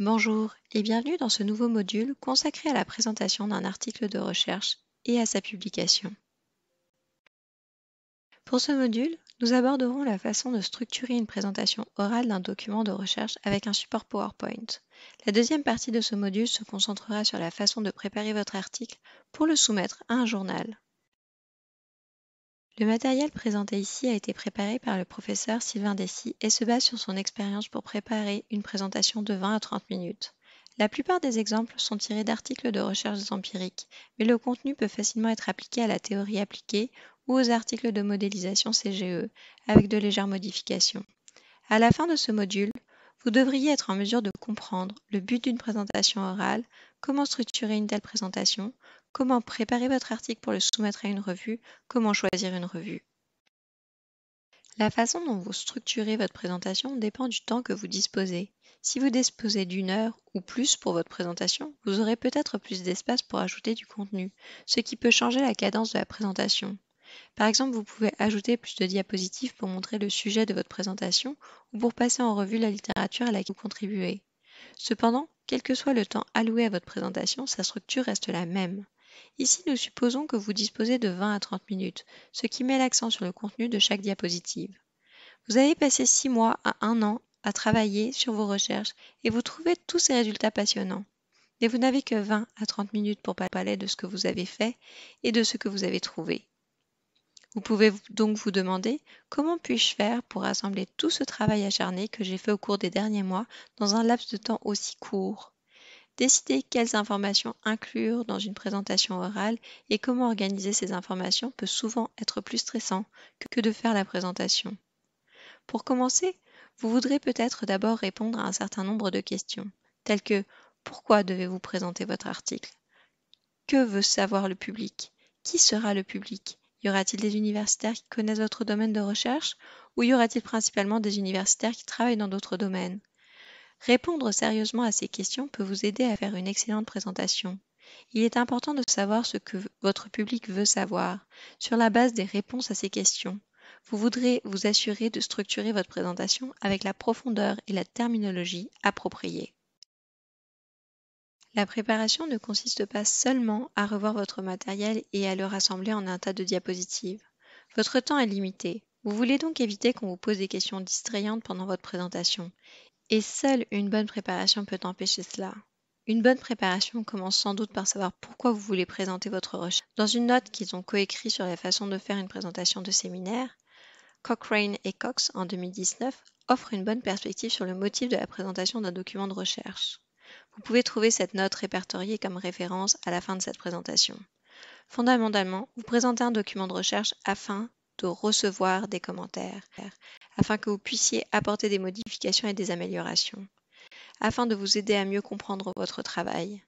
Bonjour et bienvenue dans ce nouveau module consacré à la présentation d'un article de recherche et à sa publication. Pour ce module, nous aborderons la façon de structurer une présentation orale d'un document de recherche avec un support PowerPoint. La deuxième partie de ce module se concentrera sur la façon de préparer votre article pour le soumettre à un journal. Le matériel présenté ici a été préparé par le professeur Sylvain Dessy et se base sur son expérience pour préparer une présentation de 20 à 30 minutes. La plupart des exemples sont tirés d'articles de recherche empiriques, mais le contenu peut facilement être appliqué à la théorie appliquée ou aux articles de modélisation CGE, avec de légères modifications. À la fin de ce module, vous devriez être en mesure de comprendre le but d'une présentation orale, comment structurer une telle présentation, comment préparer votre article pour le soumettre à une revue, comment choisir une revue. La façon dont vous structurez votre présentation dépend du temps que vous disposez. Si vous disposez d'une heure ou plus pour votre présentation, vous aurez peut-être plus d'espace pour ajouter du contenu, ce qui peut changer la cadence de la présentation. Par exemple, vous pouvez ajouter plus de diapositives pour montrer le sujet de votre présentation ou pour passer en revue la littérature à laquelle vous contribuez. Cependant, quel que soit le temps alloué à votre présentation, sa structure reste la même. Ici, nous supposons que vous disposez de 20 à 30 minutes, ce qui met l'accent sur le contenu de chaque diapositive. Vous avez passé 6 mois à 1 an à travailler sur vos recherches et vous trouvez tous ces résultats passionnants. Mais vous n'avez que 20 à 30 minutes pour parler de ce que vous avez fait et de ce que vous avez trouvé. Vous pouvez donc vous demander comment puis-je faire pour rassembler tout ce travail acharné que j'ai fait au cours des derniers mois dans un laps de temps aussi court Décider quelles informations inclure dans une présentation orale et comment organiser ces informations peut souvent être plus stressant que de faire la présentation. Pour commencer, vous voudrez peut-être d'abord répondre à un certain nombre de questions, telles que pourquoi devez-vous présenter votre article Que veut savoir le public Qui sera le public Y aura-t-il des universitaires qui connaissent votre domaine de recherche ou y aura-t-il principalement des universitaires qui travaillent dans d'autres domaines Répondre sérieusement à ces questions peut vous aider à faire une excellente présentation. Il est important de savoir ce que votre public veut savoir, sur la base des réponses à ces questions. Vous voudrez vous assurer de structurer votre présentation avec la profondeur et la terminologie appropriées. La préparation ne consiste pas seulement à revoir votre matériel et à le rassembler en un tas de diapositives. Votre temps est limité. Vous voulez donc éviter qu'on vous pose des questions distrayantes pendant votre présentation. Et seule une bonne préparation peut empêcher cela. Une bonne préparation commence sans doute par savoir pourquoi vous voulez présenter votre recherche. Dans une note qu'ils ont coécrite sur la façon de faire une présentation de séminaire, Cochrane et Cox en 2019 offrent une bonne perspective sur le motif de la présentation d'un document de recherche. Vous pouvez trouver cette note répertoriée comme référence à la fin de cette présentation. Fondamentalement, vous présentez un document de recherche afin de recevoir des commentaires afin que vous puissiez apporter des modifications et des améliorations, afin de vous aider à mieux comprendre votre travail,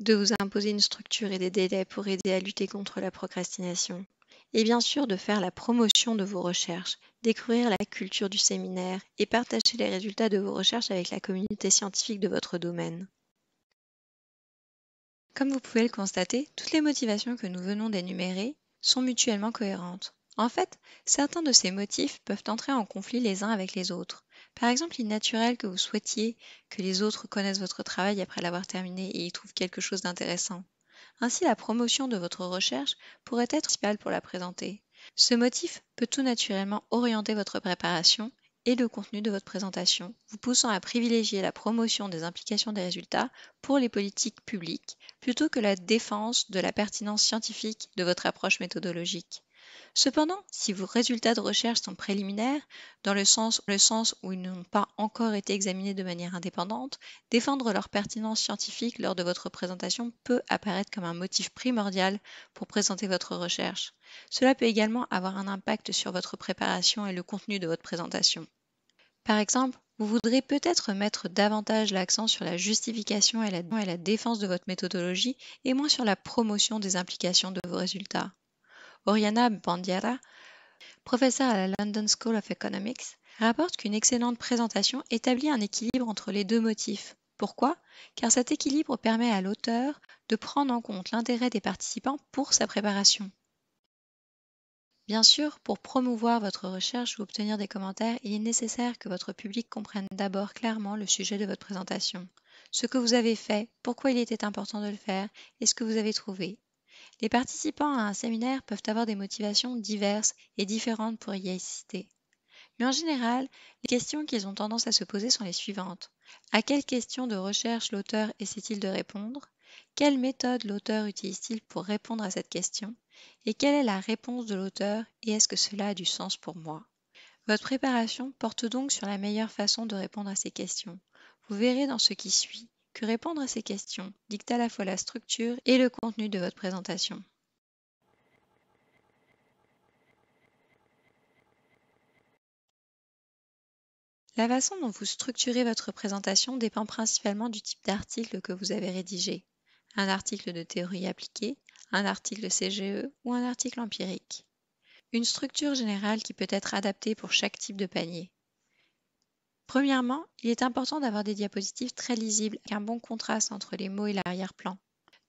de vous imposer une structure et des délais pour aider à lutter contre la procrastination, et bien sûr de faire la promotion de vos recherches, découvrir la culture du séminaire et partager les résultats de vos recherches avec la communauté scientifique de votre domaine. Comme vous pouvez le constater, toutes les motivations que nous venons d'énumérer sont mutuellement cohérentes. En fait, certains de ces motifs peuvent entrer en conflit les uns avec les autres. Par exemple, il est naturel que vous souhaitiez que les autres connaissent votre travail après l'avoir terminé et y trouvent quelque chose d'intéressant. Ainsi, la promotion de votre recherche pourrait être principale pour la présenter. Ce motif peut tout naturellement orienter votre préparation et le contenu de votre présentation, vous poussant à privilégier la promotion des implications des résultats pour les politiques publiques plutôt que la défense de la pertinence scientifique de votre approche méthodologique. Cependant, si vos résultats de recherche sont préliminaires, dans le sens, où ils n'ont pas encore été examinés de manière indépendante, défendre leur pertinence scientifique lors de votre présentation peut apparaître comme un motif primordial pour présenter votre recherche. Cela peut également avoir un impact sur votre préparation et le contenu de votre présentation. Par exemple, vous voudrez peut-être mettre davantage l'accent sur la justification et la, défense de votre méthodologie et moins sur la promotion des implications de vos résultats. Oriana Bandiera, professeure à la London School of Economics, rapporte qu'une excellente présentation établit un équilibre entre les deux motifs. Pourquoi Car cet équilibre permet à l'auteur de prendre en compte l'intérêt des participants pour sa préparation. Bien sûr, pour promouvoir votre recherche ou obtenir des commentaires, il est nécessaire que votre public comprenne d'abord clairement le sujet de votre présentation, ce que vous avez fait, pourquoi il était important de le faire et ce que vous avez trouvé, les participants à un séminaire peuvent avoir des motivations diverses et différentes pour y assister. Mais en général, les questions qu'ils ont tendance à se poser sont les suivantes. À quelle question de recherche l'auteur essaie-t-il de répondre Quelle méthode l'auteur utilise-t-il pour répondre à cette question Et quelle est la réponse de l'auteur et est-ce que cela a du sens pour moi Votre préparation porte donc sur la meilleure façon de répondre à ces questions. Vous verrez dans ce qui suit que répondre à ces questions dicte à la fois la structure et le contenu de votre présentation. La façon dont vous structurez votre présentation dépend principalement du type d'article que vous avez rédigé. Un article de théorie appliquée, un article CGE ou un article empirique. Une structure générale qui peut être adaptée pour chaque type de panier. Premièrement, il est important d'avoir des diapositives très lisibles avec un bon contraste entre les mots et l'arrière-plan.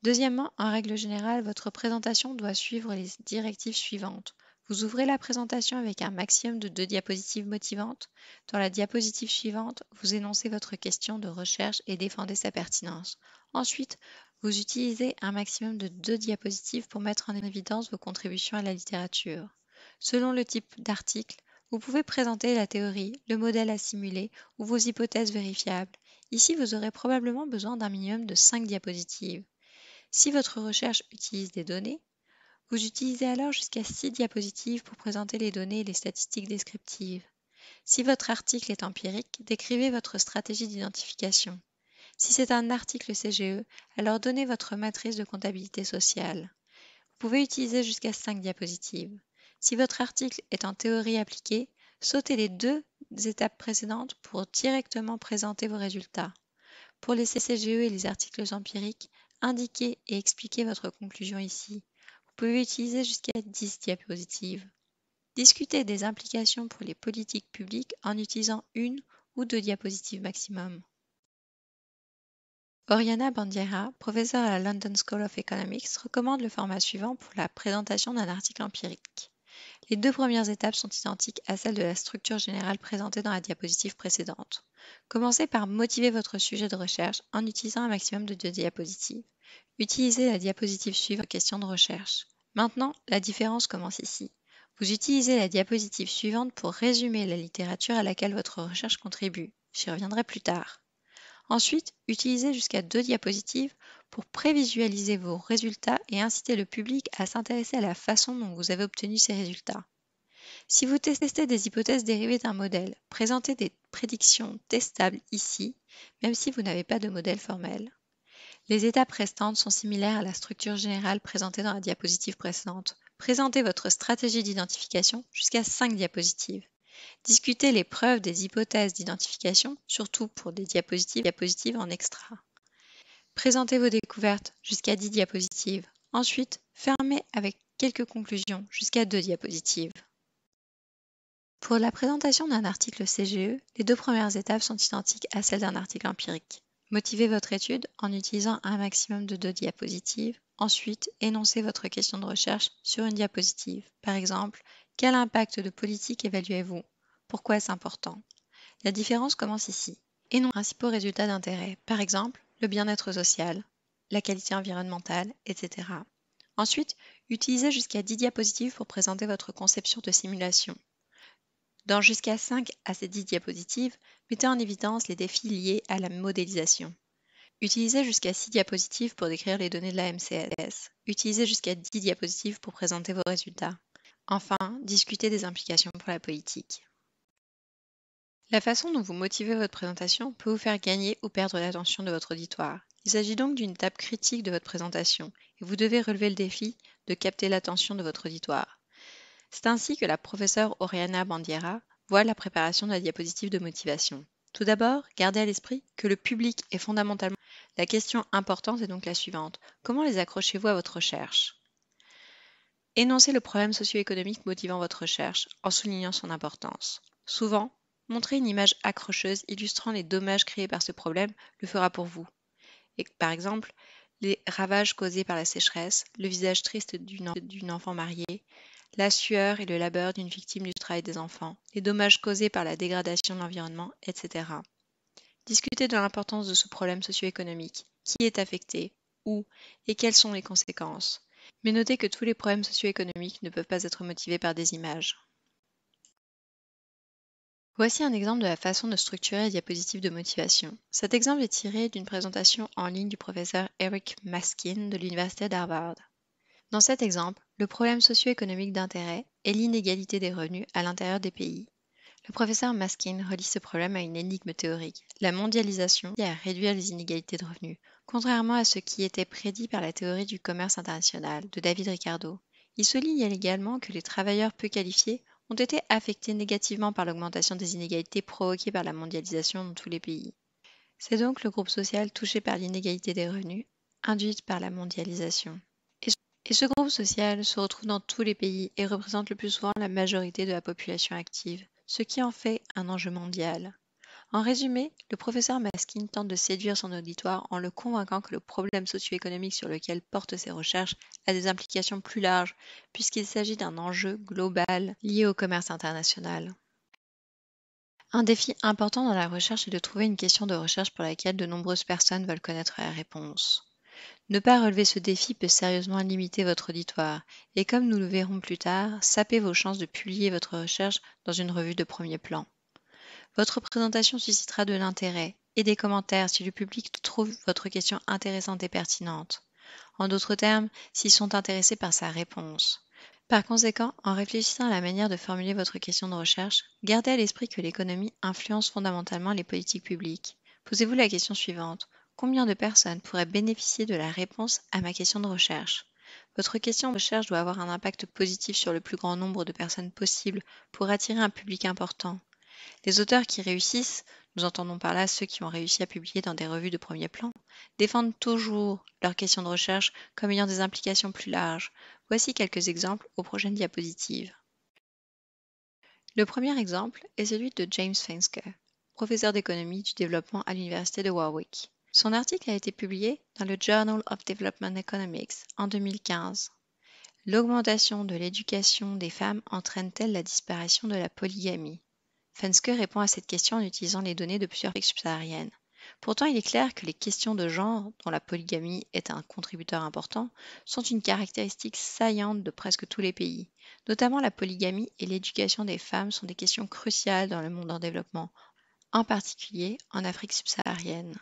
Deuxièmement, en règle générale, votre présentation doit suivre les directives suivantes. Vous ouvrez la présentation avec un maximum de deux diapositives motivantes. Dans la diapositive suivante, vous énoncez votre question de recherche et défendez sa pertinence. Ensuite, vous utilisez un maximum de deux diapositives pour mettre en évidence vos contributions à la littérature. Selon le type d'article, vous pouvez présenter la théorie, le modèle à simuler ou vos hypothèses vérifiables. Ici, vous aurez probablement besoin d'un minimum de 5 diapositives. Si votre recherche utilise des données, vous utilisez alors jusqu'à 6 diapositives pour présenter les données et les statistiques descriptives. Si votre article est empirique, décrivez votre stratégie d'identification. Si c'est un article CGE, alors donnez votre matrice de comptabilité sociale. Vous pouvez utiliser jusqu'à 5 diapositives. Si votre article est en théorie appliquée, sautez les deux étapes précédentes pour directement présenter vos résultats. Pour les CCGE et les articles empiriques, indiquez et expliquez votre conclusion ici. Vous pouvez utiliser jusqu'à 10 diapositives. Discutez des implications pour les politiques publiques en utilisant une ou deux diapositives maximum. Oriana Bandiera, professeure à la London School of Economics, recommande le format suivant pour la présentation d'un article empirique. Les deux premières étapes sont identiques à celles de la structure générale présentée dans la diapositive précédente. Commencez par motiver votre sujet de recherche en utilisant un maximum de deux diapositives. Utilisez la diapositive suivante question de recherche. Maintenant, la différence commence ici. Vous utilisez la diapositive suivante pour résumer la littérature à laquelle votre recherche contribue. J'y reviendrai plus tard. Ensuite, utilisez jusqu'à deux diapositives pour prévisualiser vos résultats et inciter le public à s'intéresser à la façon dont vous avez obtenu ces résultats. Si vous testez des hypothèses dérivées d'un modèle, présentez des prédictions testables ici, même si vous n'avez pas de modèle formel. Les étapes restantes sont similaires à la structure générale présentée dans la diapositive précédente. Présentez votre stratégie d'identification jusqu'à 5 diapositives. Discutez les preuves des hypothèses d'identification, surtout pour des diapositives, diapositives en extra. Présentez vos découvertes jusqu'à 10 diapositives. Ensuite, fermez avec quelques conclusions jusqu'à 2 diapositives. Pour la présentation d'un article CGE, les deux premières étapes sont identiques à celles d'un article empirique. Motivez votre étude en utilisant un maximum de deux diapositives. Ensuite, énoncez votre question de recherche sur une diapositive. Par exemple, quel impact de politique évaluez-vous Pourquoi est-ce important La différence commence ici. Énoncez non principaux résultats d'intérêt. Par exemple, le bien-être social, la qualité environnementale, etc. Ensuite, utilisez jusqu'à 10 diapositives pour présenter votre conception de simulation. Dans jusqu'à 5 à ces 10 diapositives, mettez en évidence les défis liés à la modélisation. Utilisez jusqu'à 6 diapositives pour décrire les données de la MCS. Utilisez jusqu'à 10 diapositives pour présenter vos résultats. Enfin, discutez des implications pour la politique. La façon dont vous motivez votre présentation peut vous faire gagner ou perdre l'attention de votre auditoire. Il s'agit donc d'une étape critique de votre présentation et vous devez relever le défi de capter l'attention de votre auditoire. C'est ainsi que la professeure Oriana Bandiera voit la préparation de la diapositive de motivation. Tout d'abord, gardez à l'esprit que le public est fondamentalement la question importante est donc la suivante. Comment les accrochez-vous à votre recherche Énoncez le problème socio-économique motivant votre recherche en soulignant son importance. Souvent, Montrer une image accrocheuse illustrant les dommages créés par ce problème le fera pour vous. par exemple, les ravages causés par la sécheresse, le visage triste d'une enfant mariée, la sueur et le labeur d'une victime du travail des enfants, les dommages causés par la dégradation de l'environnement, etc. Discutez de l'importance de ce problème socio-économique, qui est affecté, où et quelles sont les conséquences. Mais notez que tous les problèmes socio-économiques ne peuvent pas être motivés par des images. Voici un exemple de la façon de structurer les diapositives de motivation. Cet exemple est tiré d'une présentation en ligne du professeur Eric Maskin de l'Université d'Harvard. Dans cet exemple, le problème socio-économique d'intérêt est l'inégalité des revenus à l'intérieur des pays. Le professeur Maskin relie ce problème à une énigme théorique, la mondialisation qui à réduire les inégalités de revenus, contrairement à ce qui était prédit par la théorie du commerce international de David Ricardo. Il souligne également que les travailleurs peu qualifiés ont été affectés négativement par l'augmentation des inégalités provoquées par la mondialisation dans tous les pays. C'est donc le groupe social touché par l'inégalité des revenus induite par la mondialisation. Et ce groupe social se retrouve dans tous les pays et représente le plus souvent la majorité de la population active, ce qui en fait un enjeu mondial. En résumé, le professeur Maskin tente de séduire son auditoire en le convainquant que le problème socio-économique sur lequel portent ses recherches a des implications plus larges, puisqu'il s'agit d'un enjeu global lié au commerce international. Un défi important dans la recherche est de trouver une question de recherche pour laquelle de nombreuses personnes veulent connaître la réponse. Ne pas relever ce défi peut sérieusement limiter votre auditoire, et comme nous le verrons plus tard, saper vos chances de publier votre recherche dans une revue de premier plan. Votre présentation suscitera de l'intérêt et des commentaires si le public trouve votre question intéressante et pertinente. En d'autres termes, s'ils sont intéressés par sa réponse. Par conséquent, en réfléchissant à la manière de formuler votre question de recherche, gardez à l'esprit que l'économie influence fondamentalement les politiques publiques. Posez-vous la question suivante. Combien de personnes pourraient bénéficier de la réponse à ma question de recherche Votre question de recherche doit avoir un impact positif sur le plus grand nombre de personnes possible pour attirer un public important. Les auteurs qui réussissent, nous entendons par là ceux qui ont réussi à publier dans des revues de premier plan, défendent toujours leurs questions de recherche comme ayant des implications plus larges. Voici quelques exemples aux prochaines diapositives. Le premier exemple est celui de James Fenske, professeur d'économie du développement à l'Université de Warwick. Son article a été publié dans le Journal of Development Economics en 2015. L'augmentation de l'éducation des femmes entraîne-t-elle la disparition de la polygamie Fenske répond à cette question en utilisant les données de plusieurs pays subsahariennes. Pourtant, il est clair que les questions de genre, dont la polygamie est un contributeur important, sont une caractéristique saillante de presque tous les pays. Notamment la polygamie et l'éducation des femmes sont des questions cruciales dans le monde en développement, en particulier en Afrique subsaharienne.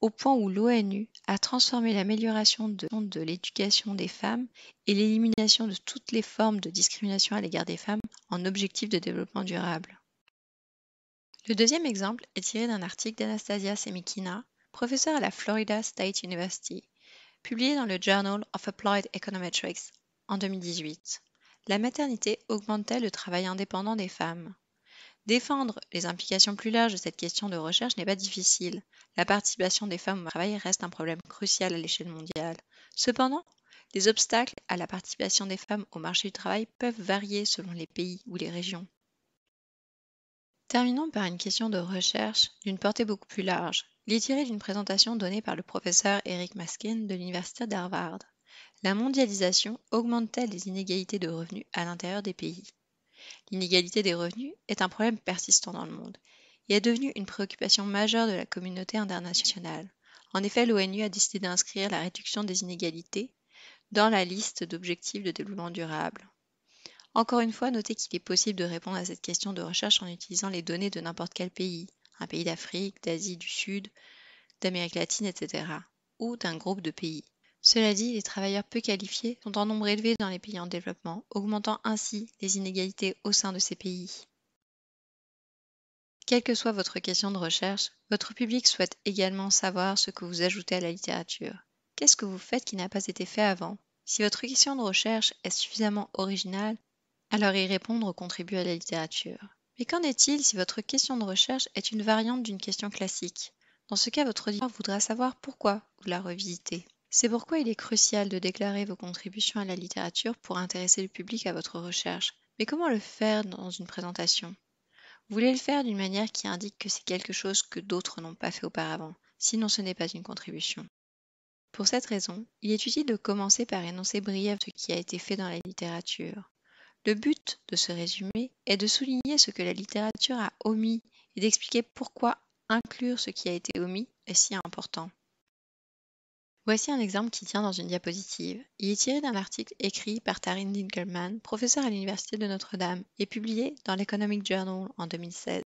Au point où l'ONU a transformé l'amélioration de, l'éducation des femmes et l'élimination de toutes les formes de discrimination à l'égard des femmes en objectifs de développement durable. Le deuxième exemple est tiré d'un article d'Anastasia Semikina, professeure à la Florida State University, publié dans le Journal of Applied Econometrics en 2018. La maternité augmente-t-elle le travail indépendant des femmes Défendre les implications plus larges de cette question de recherche n'est pas difficile. La participation des femmes au travail reste un problème crucial à l'échelle mondiale. Cependant, les obstacles à la participation des femmes au marché du travail peuvent varier selon les pays ou les régions. Terminons par une question de recherche d'une portée beaucoup plus large. Il tiré d'une présentation donnée par le professeur Eric Maskin de l'Université d'Harvard. La mondialisation augmente-t-elle les inégalités de revenus à l'intérieur des pays L'inégalité des revenus est un problème persistant dans le monde et est devenue une préoccupation majeure de la communauté internationale. En effet, l'ONU a décidé d'inscrire la réduction des inégalités dans la liste d'objectifs de développement durable. Encore une fois, notez qu'il est possible de répondre à cette question de recherche en utilisant les données de n'importe quel pays, un pays d'Afrique, d'Asie du Sud, d'Amérique latine, etc., ou d'un groupe de pays. Cela dit, les travailleurs peu qualifiés sont en nombre élevé dans les pays en développement, augmentant ainsi les inégalités au sein de ces pays. Quelle que soit votre question de recherche, votre public souhaite également savoir ce que vous ajoutez à la littérature. Qu'est-ce que vous faites qui n'a pas été fait avant Si votre question de recherche est suffisamment originale, alors y répondre contribue à la littérature. Mais qu'en est-il si votre question de recherche est une variante d'une question classique Dans ce cas, votre auditeur voudra savoir pourquoi vous la revisitez. C'est pourquoi il est crucial de déclarer vos contributions à la littérature pour intéresser le public à votre recherche. Mais comment le faire dans une présentation Vous voulez le faire d'une manière qui indique que c'est quelque chose que d'autres n'ont pas fait auparavant, sinon ce n'est pas une contribution. Pour cette raison, il est utile de commencer par énoncer brièvement ce qui a été fait dans la littérature. Le but de ce résumé est de souligner ce que la littérature a omis et d'expliquer pourquoi inclure ce qui a été omis est si important. Voici un exemple qui tient dans une diapositive. Il est tiré d'un article écrit par Taryn Dinkelman, professeur à l'Université de Notre-Dame, et publié dans l'Economic Journal en 2016.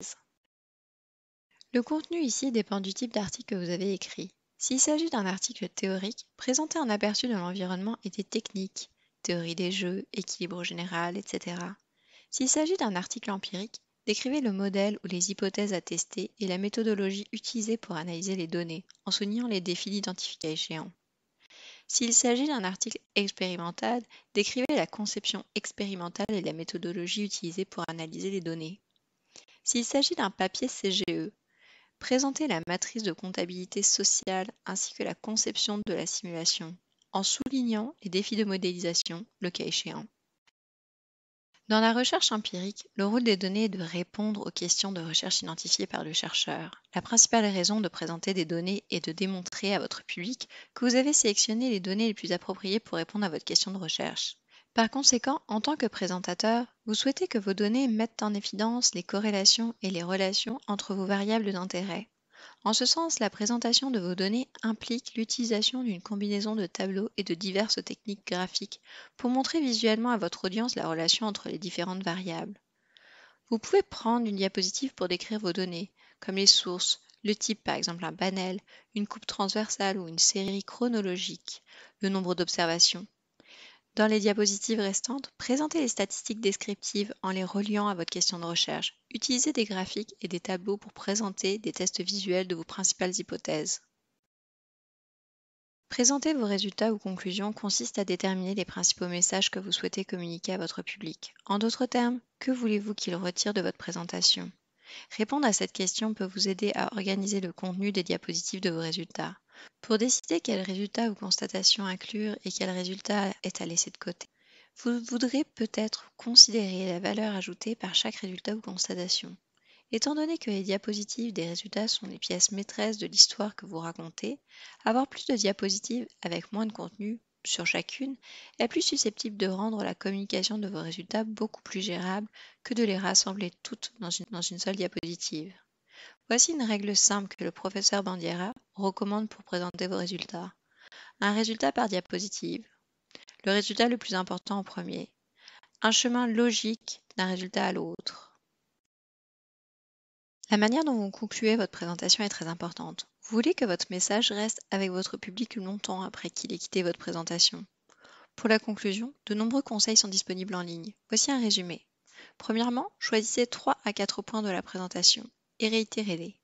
Le contenu ici dépend du type d'article que vous avez écrit. S'il s'agit d'un article théorique, présentez un aperçu de l'environnement et des techniques, théorie des jeux, équilibre général, etc. S'il s'agit d'un article empirique, décrivez le modèle ou les hypothèses à tester et la méthodologie utilisée pour analyser les données, en soulignant les défis identifiés échéants. S'il s'agit d'un article expérimental, décrivez la conception expérimentale et la méthodologie utilisée pour analyser les données. S'il s'agit d'un papier CGE, présentez la matrice de comptabilité sociale ainsi que la conception de la simulation en soulignant les défis de modélisation, le cas échéant. Dans la recherche empirique, le rôle des données est de répondre aux questions de recherche identifiées par le chercheur. La principale raison de présenter des données est de démontrer à votre public que vous avez sélectionné les données les plus appropriées pour répondre à votre question de recherche. Par conséquent, en tant que présentateur, vous souhaitez que vos données mettent en évidence les corrélations et les relations entre vos variables d'intérêt. En ce sens, la présentation de vos données implique l'utilisation d'une combinaison de tableaux et de diverses techniques graphiques pour montrer visuellement à votre audience la relation entre les différentes variables. Vous pouvez prendre une diapositive pour décrire vos données, comme les sources, le type par exemple un panel, une coupe transversale ou une série chronologique, le nombre d'observations, dans les diapositives restantes, présentez les statistiques descriptives en les reliant à votre question de recherche. Utilisez des graphiques et des tableaux pour présenter des tests visuels de vos principales hypothèses. Présenter vos résultats ou conclusions consiste à déterminer les principaux messages que vous souhaitez communiquer à votre public. En d'autres termes, que voulez-vous qu'il retire de votre présentation Répondre à cette question peut vous aider à organiser le contenu des diapositives de vos résultats. Pour décider quels résultats ou constatations inclure et quel résultat est à laisser de côté, vous voudrez peut-être considérer la valeur ajoutée par chaque résultat ou constatation. Étant donné que les diapositives des résultats sont les pièces maîtresses de l'histoire que vous racontez, avoir plus de diapositives avec moins de contenu sur chacune est plus susceptible de rendre la communication de vos résultats beaucoup plus gérable que de les rassembler toutes dans une, dans une seule diapositive. Voici une règle simple que le professeur Bandiera recommande pour présenter vos résultats. Un résultat par diapositive. Le résultat le plus important en premier. Un chemin logique d'un résultat à l'autre. La manière dont vous concluez votre présentation est très importante. Vous voulez que votre message reste avec votre public longtemps après qu'il ait quitté votre présentation. Pour la conclusion, de nombreux conseils sont disponibles en ligne. Voici un résumé. Premièrement, choisissez 3 à 4 points de la présentation et réitérez-les.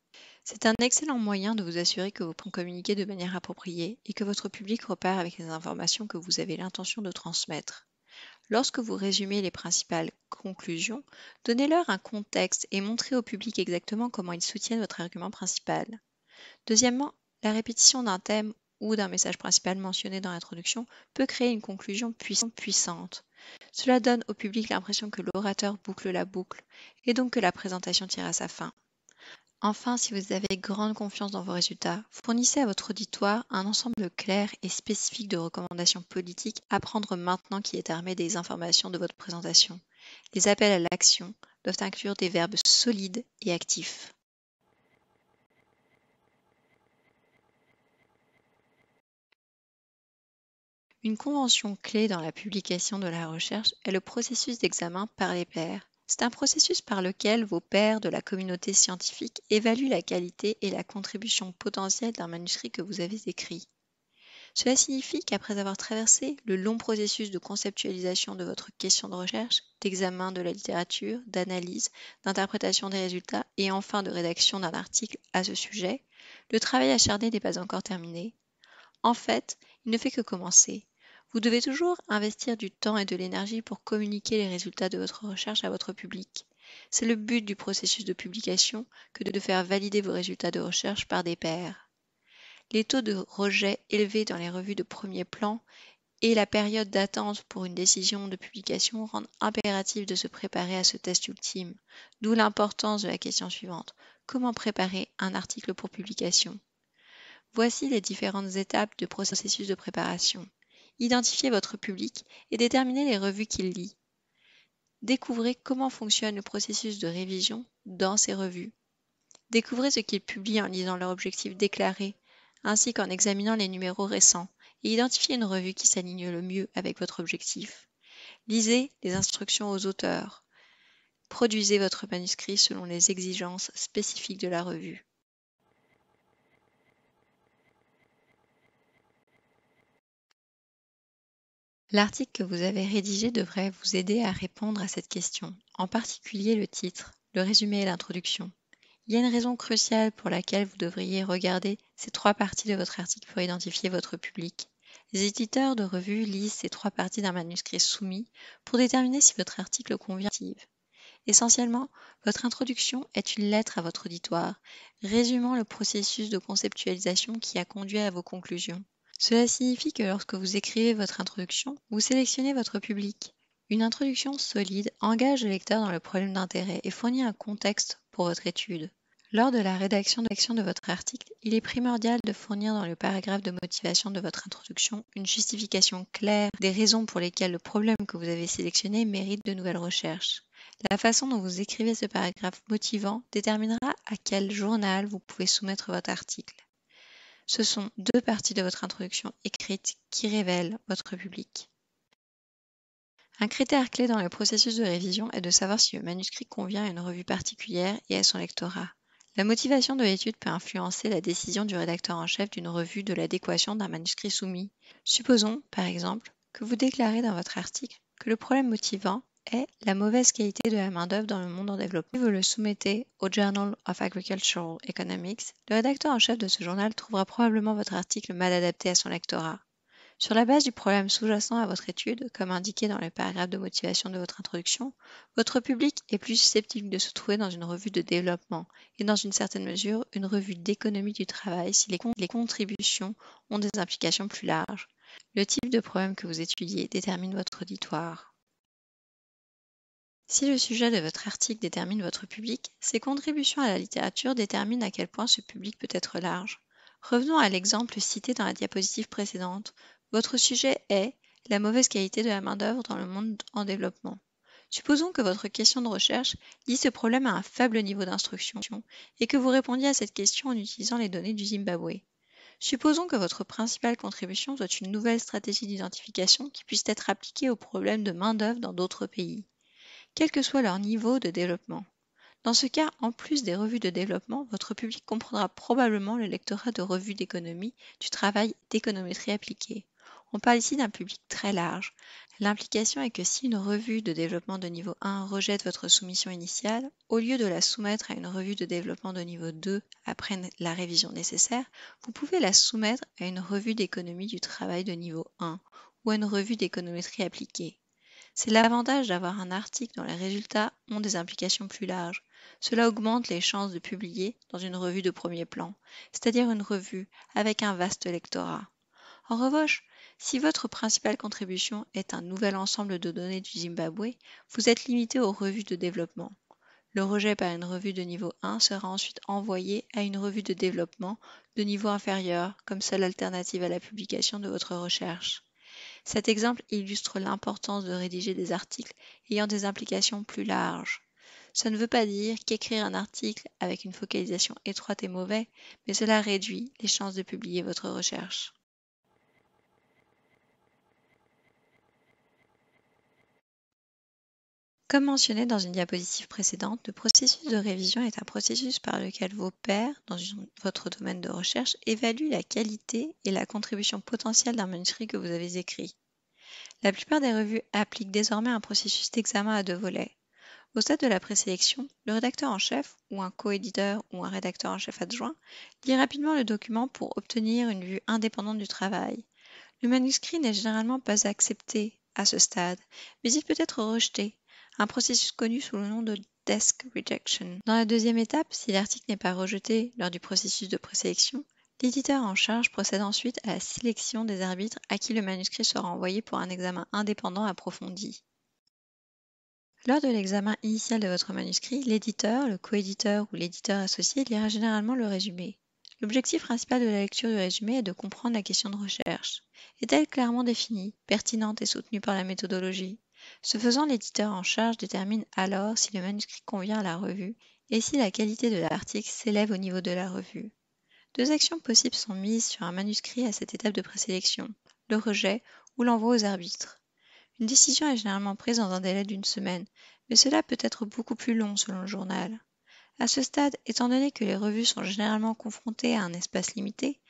C'est un excellent moyen de vous assurer que vous communiquez de manière appropriée et que votre public repart avec les informations que vous avez l'intention de transmettre. Lorsque vous résumez les principales conclusions, donnez-leur un contexte et montrez au public exactement comment ils soutiennent votre argument principal. Deuxièmement, la répétition d'un thème ou d'un message principal mentionné dans l'introduction peut créer une conclusion puissante. Cela donne au public l'impression que l'orateur boucle la boucle et donc que la présentation tire à sa fin. Enfin, si vous avez grande confiance dans vos résultats, fournissez à votre auditoire un ensemble clair et spécifique de recommandations politiques à prendre maintenant qui est armé des informations de votre présentation. Les appels à l'action doivent inclure des verbes solides et actifs. Une convention clé dans la publication de la recherche est le processus d'examen par les pairs c'est un processus par lequel vos pairs de la communauté scientifique évaluent la qualité et la contribution potentielle d'un manuscrit que vous avez écrit. Cela signifie qu'après avoir traversé le long processus de conceptualisation de votre question de recherche, d'examen de la littérature, d'analyse, d'interprétation des résultats et enfin de rédaction d'un article à ce sujet, le travail acharné n'est pas encore terminé. En fait, il ne fait que commencer. Vous devez toujours investir du temps et de l'énergie pour communiquer les résultats de votre recherche à votre public. C'est le but du processus de publication que de faire valider vos résultats de recherche par des pairs. Les taux de rejet élevés dans les revues de premier plan et la période d'attente pour une décision de publication rendent impératif de se préparer à ce test ultime, d'où l'importance de la question suivante. Comment préparer un article pour publication Voici les différentes étapes du processus de préparation identifiez votre public et déterminez les revues qu'il lit. Découvrez comment fonctionne le processus de révision dans ces revues. Découvrez ce qu'ils publient en lisant leur objectif déclaré, ainsi qu'en examinant les numéros récents, et identifiez une revue qui s'aligne le mieux avec votre objectif. Lisez les instructions aux auteurs. Produisez votre manuscrit selon les exigences spécifiques de la revue. L'article que vous avez rédigé devrait vous aider à répondre à cette question, en particulier le titre, le résumé et l'introduction. Il y a une raison cruciale pour laquelle vous devriez regarder ces trois parties de votre article pour identifier votre public. Les éditeurs de revues lisent ces trois parties d'un manuscrit soumis pour déterminer si votre article convient. Essentiellement, votre introduction est une lettre à votre auditoire, résumant le processus de conceptualisation qui a conduit à vos conclusions. Cela signifie que lorsque vous écrivez votre introduction, vous sélectionnez votre public. Une introduction solide engage le lecteur dans le problème d'intérêt et fournit un contexte pour votre étude. Lors de la rédaction de votre article, il est primordial de fournir dans le paragraphe de motivation de votre introduction une justification claire des raisons pour lesquelles le problème que vous avez sélectionné mérite de nouvelles recherches. La façon dont vous écrivez ce paragraphe motivant déterminera à quel journal vous pouvez soumettre votre article. Ce sont deux parties de votre introduction écrite qui révèlent votre public. Un critère clé dans le processus de révision est de savoir si le manuscrit convient à une revue particulière et à son lectorat. La motivation de l'étude peut influencer la décision du rédacteur en chef d'une revue de l'adéquation d'un manuscrit soumis. Supposons, par exemple, que vous déclarez dans votre article que le problème motivant est la mauvaise qualité de la main-d'œuvre dans le monde en développement. Si vous le soumettez au Journal of Agricultural Economics, le rédacteur en chef de ce journal trouvera probablement votre article mal adapté à son lectorat. Sur la base du problème sous-jacent à votre étude, comme indiqué dans le paragraphe de motivation de votre introduction, votre public est plus susceptible de se trouver dans une revue de développement et dans une certaine mesure une revue d'économie du travail si les, les contributions ont des implications plus larges. Le type de problème que vous étudiez détermine votre auditoire. Si le sujet de votre article détermine votre public, ses contributions à la littérature déterminent à quel point ce public peut être large. Revenons à l'exemple cité dans la diapositive précédente. Votre sujet est la mauvaise qualité de la main-d'œuvre dans le monde en développement. Supposons que votre question de recherche lie ce problème à un faible niveau d'instruction et que vous répondiez à cette question en utilisant les données du Zimbabwe. Supposons que votre principale contribution soit une nouvelle stratégie d'identification qui puisse être appliquée aux problèmes de main-d'œuvre dans d'autres pays quel que soit leur niveau de développement. Dans ce cas, en plus des revues de développement, votre public comprendra probablement le lectorat de revues d'économie, du travail d'économétrie appliquée. On parle ici d'un public très large. L'implication est que si une revue de développement de niveau 1 rejette votre soumission initiale, au lieu de la soumettre à une revue de développement de niveau 2 après la révision nécessaire, vous pouvez la soumettre à une revue d'économie du travail de niveau 1 ou à une revue d'économétrie appliquée. C'est l'avantage d'avoir un article dont les résultats ont des implications plus larges. Cela augmente les chances de publier dans une revue de premier plan, c'est-à-dire une revue avec un vaste lectorat. En revanche, si votre principale contribution est un nouvel ensemble de données du Zimbabwe, vous êtes limité aux revues de développement. Le rejet par une revue de niveau 1 sera ensuite envoyé à une revue de développement de niveau inférieur comme seule alternative à la publication de votre recherche. Cet exemple illustre l'importance de rédiger des articles ayant des implications plus larges. Ça ne veut pas dire qu'écrire un article avec une focalisation étroite est mauvais, mais cela réduit les chances de publier votre recherche. Comme mentionné dans une diapositive précédente, le processus de révision est un processus par lequel vos pairs, dans votre domaine de recherche, évaluent la qualité et la contribution potentielle d'un manuscrit que vous avez écrit. La plupart des revues appliquent désormais un processus d'examen à deux volets. Au stade de la présélection, le rédacteur en chef, ou un coéditeur ou un rédacteur en chef adjoint, lit rapidement le document pour obtenir une vue indépendante du travail. Le manuscrit n'est généralement pas accepté à ce stade, mais il peut être rejeté, un processus connu sous le nom de desk rejection. Dans la deuxième étape, si l'article n'est pas rejeté lors du processus de présélection, l'éditeur en charge procède ensuite à la sélection des arbitres à qui le manuscrit sera envoyé pour un examen indépendant approfondi. Lors de l'examen initial de votre manuscrit, l'éditeur, le coéditeur ou l'éditeur associé lira généralement le résumé. L'objectif principal de la lecture du résumé est de comprendre la question de recherche. Est-elle clairement définie, pertinente et soutenue par la méthodologie ce faisant, l'éditeur en charge détermine alors si le manuscrit convient à la revue et si la qualité de l'article s'élève au niveau de la revue. Deux actions possibles sont mises sur un manuscrit à cette étape de présélection, le rejet ou l'envoi aux arbitres. Une décision est généralement prise dans un délai d'une semaine, mais cela peut être beaucoup plus long selon le journal. À ce stade, étant donné que les revues sont généralement confrontées à un espace limité,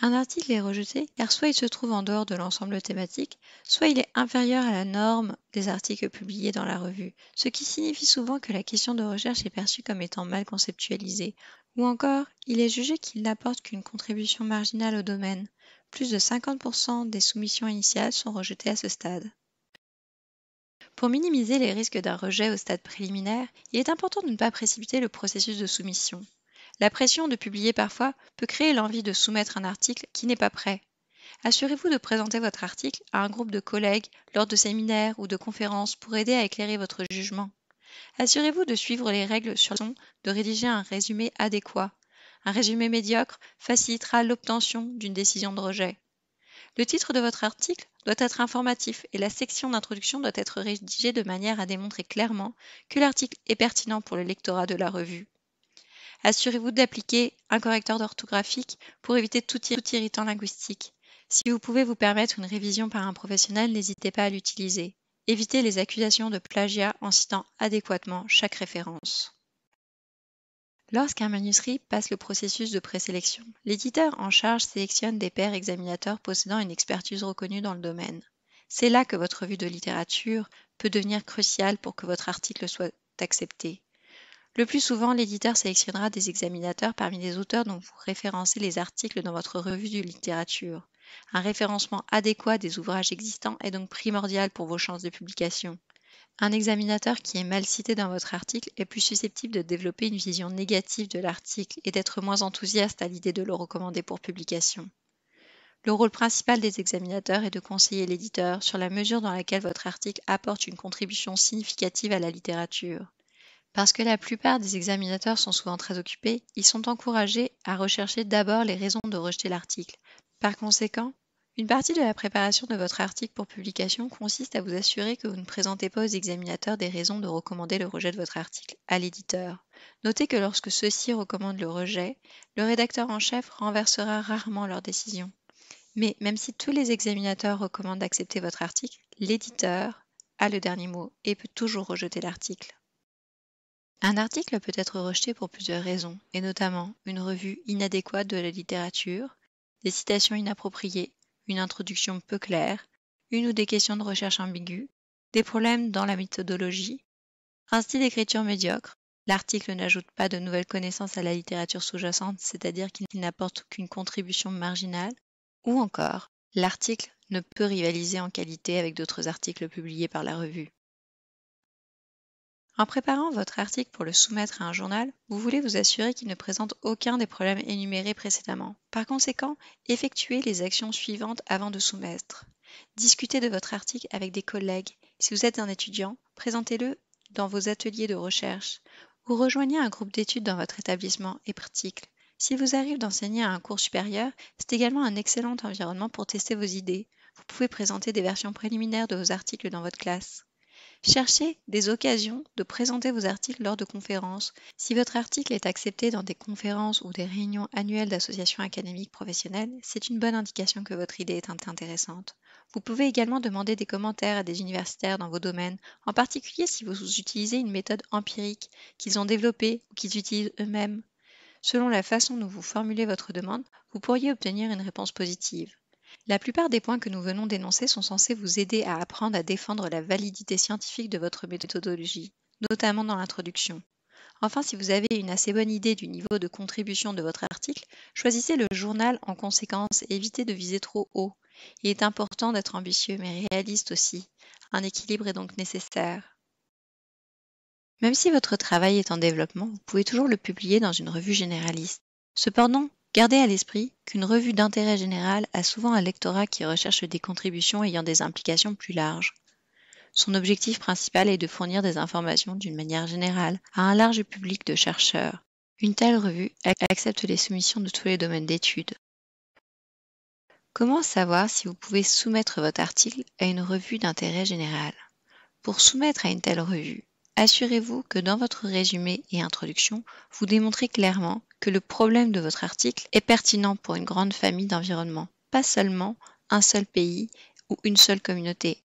un article est rejeté car soit il se trouve en dehors de l'ensemble thématique, soit il est inférieur à la norme des articles publiés dans la revue, ce qui signifie souvent que la question de recherche est perçue comme étant mal conceptualisée, ou encore il est jugé qu'il n'apporte qu'une contribution marginale au domaine. Plus de 50% des soumissions initiales sont rejetées à ce stade. Pour minimiser les risques d'un rejet au stade préliminaire, il est important de ne pas précipiter le processus de soumission. La pression de publier parfois peut créer l'envie de soumettre un article qui n'est pas prêt. Assurez-vous de présenter votre article à un groupe de collègues lors de séminaires ou de conférences pour aider à éclairer votre jugement. Assurez-vous de suivre les règles sur le son de rédiger un résumé adéquat. Un résumé médiocre facilitera l'obtention d'une décision de rejet. Le titre de votre article doit être informatif et la section d'introduction doit être rédigée de manière à démontrer clairement que l'article est pertinent pour le lectorat de la revue. Assurez-vous d'appliquer un correcteur d'orthographique pour éviter tout, tout irritant linguistique. Si vous pouvez vous permettre une révision par un professionnel, n'hésitez pas à l'utiliser. Évitez les accusations de plagiat en citant adéquatement chaque référence. Lorsqu'un manuscrit passe le processus de présélection, l'éditeur en charge sélectionne des pairs examinateurs possédant une expertise reconnue dans le domaine. C'est là que votre revue de littérature peut devenir cruciale pour que votre article soit accepté. Le plus souvent, l'éditeur sélectionnera des examinateurs parmi les auteurs dont vous référencez les articles dans votre revue de littérature. Un référencement adéquat des ouvrages existants est donc primordial pour vos chances de publication. Un examinateur qui est mal cité dans votre article est plus susceptible de développer une vision négative de l'article et d'être moins enthousiaste à l'idée de le recommander pour publication. Le rôle principal des examinateurs est de conseiller l'éditeur sur la mesure dans laquelle votre article apporte une contribution significative à la littérature. Parce que la plupart des examinateurs sont souvent très occupés, ils sont encouragés à rechercher d'abord les raisons de rejeter l'article. Par conséquent, une partie de la préparation de votre article pour publication consiste à vous assurer que vous ne présentez pas aux examinateurs des raisons de recommander le rejet de votre article à l'éditeur. Notez que lorsque ceux-ci recommandent le rejet, le rédacteur en chef renversera rarement leur décision. Mais même si tous les examinateurs recommandent d'accepter votre article, l'éditeur a le dernier mot et peut toujours rejeter l'article. Un article peut être rejeté pour plusieurs raisons, et notamment une revue inadéquate de la littérature, des citations inappropriées, une introduction peu claire, une ou des questions de recherche ambiguës, des problèmes dans la méthodologie, un style d'écriture médiocre, l'article n'ajoute pas de nouvelles connaissances à la littérature sous-jacente, c'est-à-dire qu'il n'apporte qu'une contribution marginale, ou encore, l'article ne peut rivaliser en qualité avec d'autres articles publiés par la revue. En préparant votre article pour le soumettre à un journal, vous voulez vous assurer qu'il ne présente aucun des problèmes énumérés précédemment. Par conséquent, effectuez les actions suivantes avant de soumettre. Discutez de votre article avec des collègues. Si vous êtes un étudiant, présentez-le dans vos ateliers de recherche ou rejoignez un groupe d'études dans votre établissement et article. Si vous arrive d'enseigner à un cours supérieur, c'est également un excellent environnement pour tester vos idées. Vous pouvez présenter des versions préliminaires de vos articles dans votre classe. Cherchez des occasions de présenter vos articles lors de conférences. Si votre article est accepté dans des conférences ou des réunions annuelles d'associations académiques professionnelles, c'est une bonne indication que votre idée est intéressante. Vous pouvez également demander des commentaires à des universitaires dans vos domaines, en particulier si vous utilisez une méthode empirique qu'ils ont développée ou qu'ils utilisent eux-mêmes. Selon la façon dont vous formulez votre demande, vous pourriez obtenir une réponse positive. La plupart des points que nous venons d'énoncer sont censés vous aider à apprendre à défendre la validité scientifique de votre méthodologie, notamment dans l'introduction. Enfin, si vous avez une assez bonne idée du niveau de contribution de votre article, choisissez le journal en conséquence et évitez de viser trop haut. Il est important d'être ambitieux mais réaliste aussi. Un équilibre est donc nécessaire. Même si votre travail est en développement, vous pouvez toujours le publier dans une revue généraliste. Cependant, Gardez à l'esprit qu'une revue d'intérêt général a souvent un lectorat qui recherche des contributions ayant des implications plus larges. Son objectif principal est de fournir des informations d'une manière générale à un large public de chercheurs. Une telle revue accepte les soumissions de tous les domaines d'études. Comment savoir si vous pouvez soumettre votre article à une revue d'intérêt général Pour soumettre à une telle revue, assurez-vous que dans votre résumé et introduction, vous démontrez clairement que le problème de votre article est pertinent pour une grande famille d'environnement, pas seulement un seul pays ou une seule communauté,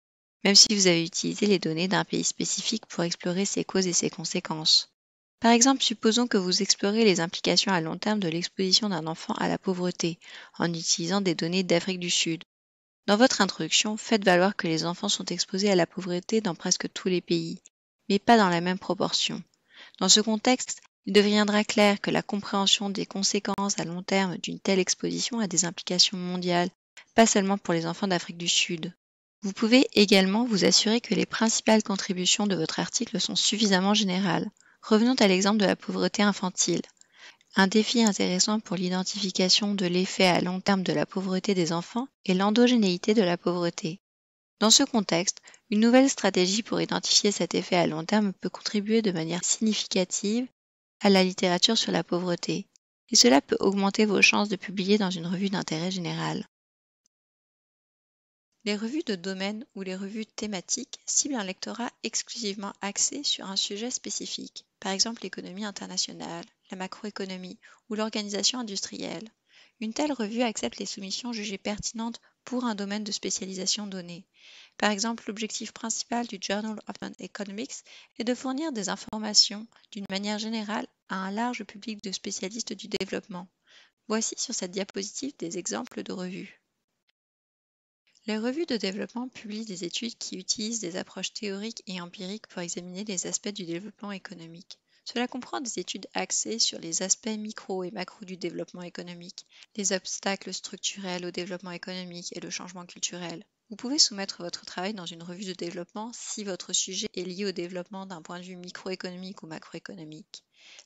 même si vous avez utilisé les données d'un pays spécifique pour explorer ses causes et ses conséquences. Par exemple, supposons que vous explorez les implications à long terme de l'exposition d'un enfant à la pauvreté en utilisant des données d'Afrique du Sud. Dans votre introduction, faites valoir que les enfants sont exposés à la pauvreté dans presque tous les pays, mais pas dans la même proportion. Dans ce contexte, il deviendra clair que la compréhension des conséquences à long terme d'une telle exposition a des implications mondiales, pas seulement pour les enfants d'Afrique du Sud. Vous pouvez également vous assurer que les principales contributions de votre article sont suffisamment générales. Revenons à l'exemple de la pauvreté infantile. Un défi intéressant pour l'identification de l'effet à long terme de la pauvreté des enfants est l'endogénéité de la pauvreté. Dans ce contexte, une nouvelle stratégie pour identifier cet effet à long terme peut contribuer de manière significative à la littérature sur la pauvreté, et cela peut augmenter vos chances de publier dans une revue d'intérêt général. Les revues de domaine ou les revues thématiques ciblent un lectorat exclusivement axé sur un sujet spécifique, par exemple l'économie internationale, la macroéconomie ou l'organisation industrielle. Une telle revue accepte les soumissions jugées pertinentes pour un domaine de spécialisation donné. Par exemple, l'objectif principal du Journal of Economics est de fournir des informations d'une manière générale à un large public de spécialistes du développement. Voici sur cette diapositive des exemples de revues. Les revues de développement publient des études qui utilisent des approches théoriques et empiriques pour examiner les aspects du développement économique. Cela comprend des études axées sur les aspects micro et macro du développement économique, les obstacles structurels au développement économique et le changement culturel, vous pouvez soumettre votre travail dans une revue de développement si votre sujet est lié au développement d'un point de vue microéconomique ou macroéconomique.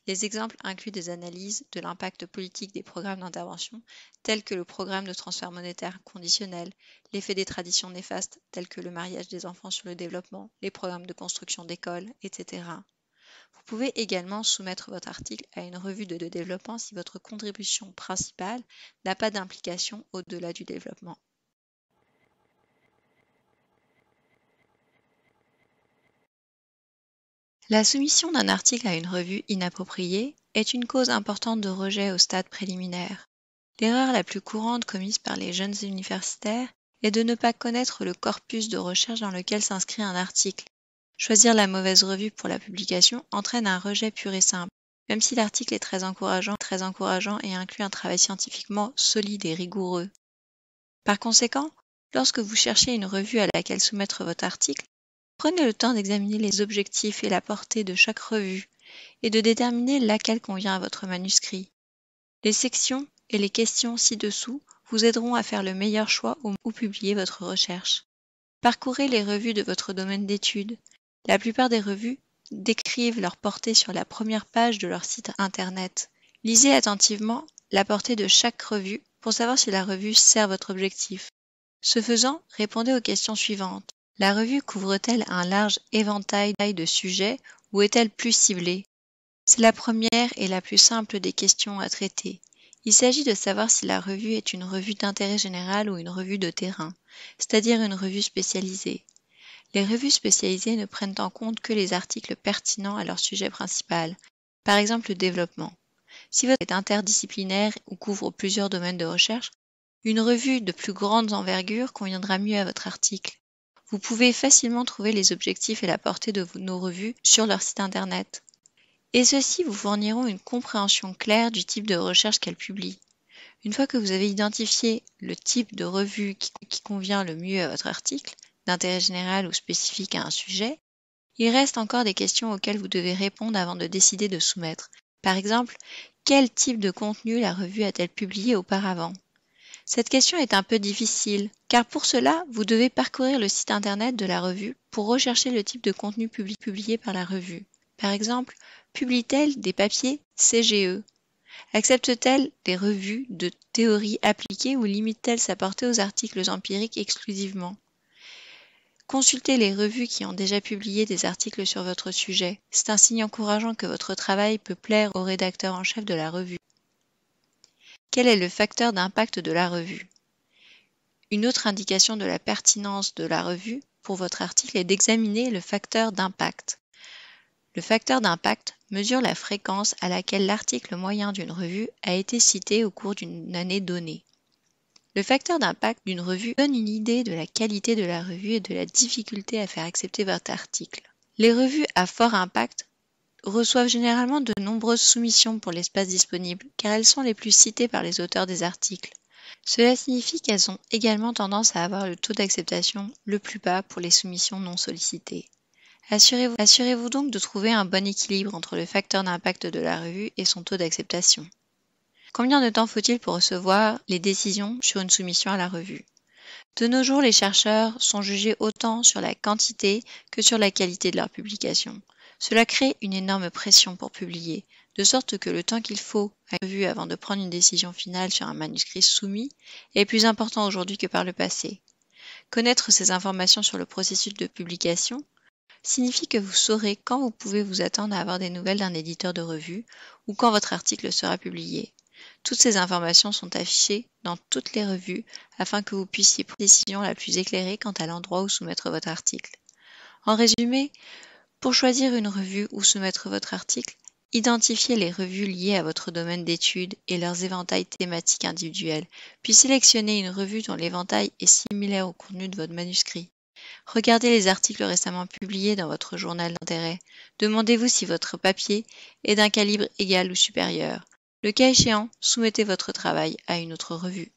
Les exemples incluent des analyses de l'impact politique des programmes d'intervention, tels que le programme de transfert monétaire conditionnel, l'effet des traditions néfastes, tels que le mariage des enfants sur le développement, les programmes de construction d'écoles, etc. Vous pouvez également soumettre votre article à une revue de, de développement si votre contribution principale n'a pas d'implication au-delà du développement. La soumission d'un article à une revue inappropriée est une cause importante de rejet au stade préliminaire. L'erreur la plus courante commise par les jeunes universitaires est de ne pas connaître le corpus de recherche dans lequel s'inscrit un article. Choisir la mauvaise revue pour la publication entraîne un rejet pur et simple. Même si l'article est très encourageant, très encourageant et inclut un travail scientifiquement solide et rigoureux. Par conséquent, lorsque vous cherchez une revue à laquelle soumettre votre article, Prenez le temps d'examiner les objectifs et la portée de chaque revue et de déterminer laquelle convient à votre manuscrit. Les sections et les questions ci-dessous vous aideront à faire le meilleur choix où publier votre recherche. Parcourez les revues de votre domaine d'étude. La plupart des revues décrivent leur portée sur la première page de leur site Internet. Lisez attentivement la portée de chaque revue pour savoir si la revue sert votre objectif. Ce faisant, répondez aux questions suivantes. La revue couvre-t-elle un large éventail de sujets ou est-elle plus ciblée C'est la première et la plus simple des questions à traiter. Il s'agit de savoir si la revue est une revue d'intérêt général ou une revue de terrain, c'est-à-dire une revue spécialisée. Les revues spécialisées ne prennent en compte que les articles pertinents à leur sujet principal, par exemple le développement. Si votre est interdisciplinaire ou couvre plusieurs domaines de recherche, une revue de plus grande envergure conviendra mieux à votre article. Vous pouvez facilement trouver les objectifs et la portée de nos revues sur leur site internet. Et ceux-ci vous fourniront une compréhension claire du type de recherche qu'elles publient. Une fois que vous avez identifié le type de revue qui, qui convient le mieux à votre article, d'intérêt général ou spécifique à un sujet, il reste encore des questions auxquelles vous devez répondre avant de décider de soumettre. Par exemple, quel type de contenu la revue a-t-elle publié auparavant cette question est un peu difficile, car pour cela, vous devez parcourir le site internet de la revue pour rechercher le type de contenu public publié par la revue. Par exemple, publie-t-elle des papiers CGE Accepte-t-elle des revues de théorie appliquée ou limite-t-elle sa portée aux articles empiriques exclusivement Consultez les revues qui ont déjà publié des articles sur votre sujet. C'est un signe encourageant que votre travail peut plaire au rédacteur en chef de la revue quel est le facteur d'impact de la revue. Une autre indication de la pertinence de la revue pour votre article est d'examiner le facteur d'impact. Le facteur d'impact mesure la fréquence à laquelle l'article moyen d'une revue a été cité au cours d'une année donnée. Le facteur d'impact d'une revue donne une idée de la qualité de la revue et de la difficulté à faire accepter votre article. Les revues à fort impact reçoivent généralement de nombreuses soumissions pour l'espace disponible, car elles sont les plus citées par les auteurs des articles. Cela signifie qu'elles ont également tendance à avoir le taux d'acceptation le plus bas pour les soumissions non sollicitées. Assurez-vous donc de trouver un bon équilibre entre le facteur d'impact de la revue et son taux d'acceptation. Combien de temps faut-il pour recevoir les décisions sur une soumission à la revue De nos jours, les chercheurs sont jugés autant sur la quantité que sur la qualité de leur publication. Cela crée une énorme pression pour publier, de sorte que le temps qu'il faut à une revue avant de prendre une décision finale sur un manuscrit soumis est plus important aujourd'hui que par le passé. Connaître ces informations sur le processus de publication signifie que vous saurez quand vous pouvez vous attendre à avoir des nouvelles d'un éditeur de revue ou quand votre article sera publié. Toutes ces informations sont affichées dans toutes les revues afin que vous puissiez prendre la décision la plus éclairée quant à l'endroit où soumettre votre article. En résumé, pour choisir une revue où soumettre votre article, identifiez les revues liées à votre domaine d'étude et leurs éventails thématiques individuels, puis sélectionnez une revue dont l'éventail est similaire au contenu de votre manuscrit. Regardez les articles récemment publiés dans votre journal d'intérêt. Demandez-vous si votre papier est d'un calibre égal ou supérieur. Le cas échéant, soumettez votre travail à une autre revue.